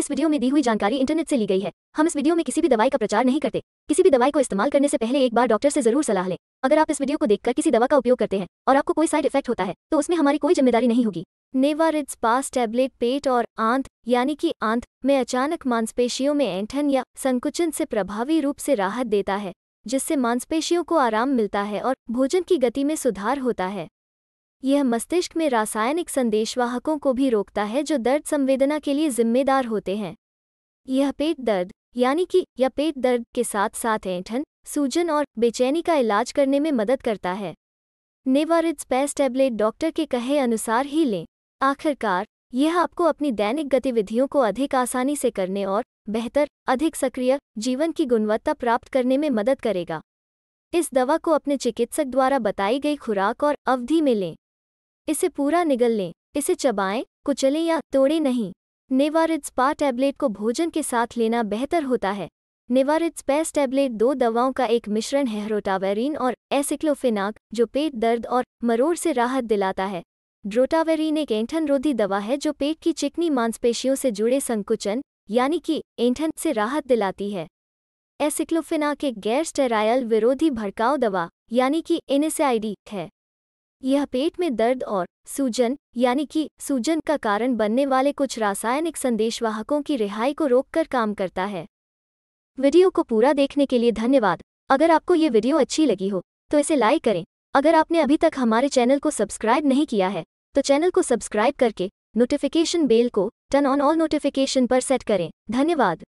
इस वीडियो में दी हुई जानकारी इंटरनेट से ली गई है हम इस वीडियो में किसी भी दवाई का प्रचार नहीं करते किसी भी दवाई को इस्तेमाल करने से पहले एक बार डॉक्टर से जरूर सलाह लें अगर आप इस वीडियो को देखकर किसी दवा का उपयोग करते हैं और आपको कोई साइड इफेक्ट होता है तो उसमें हमारी कोई जिम्मेदारी नहीं होगी रिज पास टैबलेट पेट और आंत यानी कि आंत में अचानक मांसपेशियों में एंठन या संकुचन से प्रभावी रूप से राहत देता है जिससे मांसपेशियों को आराम मिलता है और भोजन की गति में सुधार होता है यह मस्तिष्क में रासायनिक संदेशवाहकों को भी रोकता है जो दर्द संवेदना के लिए जिम्मेदार होते हैं यह पेट दर्द यानी कि यह पेट दर्द के साथ साथ ऐंठन सूजन और बेचैनी का इलाज करने में मदद करता है निवारित स्पेस टैबलेट डॉक्टर के कहे अनुसार ही लें आखिरकार यह आपको अपनी दैनिक गतिविधियों को अधिक आसानी से करने और बेहतर अधिक सक्रिय जीवन की गुणवत्ता प्राप्त करने में मदद करेगा इस दवा को अपने चिकित्सक द्वारा बताई गई खुराक और अवधि में लें इसे पूरा निगल लें इसे चबाएं कुचलें या तोड़े नहीं नेवारिड स्पा टैबलेट को भोजन के साथ लेना बेहतर होता है नेवारिड स्पेस टैबलेट दो दवाओं का एक मिश्रण है रोटावेरिन और एसिक्लोफिनाक जो पेट दर्द और मरोड़ से राहत दिलाता है ड्रोटावेरिन एक एंठनरोधी रोधी दवा है जो पेट की चिकनी मांसपेशियों से जुड़े संकुचन यानी कि एंठन से राहत दिलाती है एसिक्लोफिनाक एक गैर स्टेरायल विरोधी भड़काऊ दवा यानी कि एनएसआईडी है यह पेट में दर्द और सूजन यानी कि सूजन का कारण बनने वाले कुछ रासायनिक संदेशवाहकों की रिहाई को रोककर काम करता है वीडियो को पूरा देखने के लिए धन्यवाद अगर आपको ये वीडियो अच्छी लगी हो तो इसे लाइक करें अगर आपने अभी तक हमारे चैनल को सब्सक्राइब नहीं किया है तो चैनल को सब्सक्राइब करके नोटिफिकेशन बेल को टर्न ऑन ऑल नोटिफिकेशन पर सेट करें धन्यवाद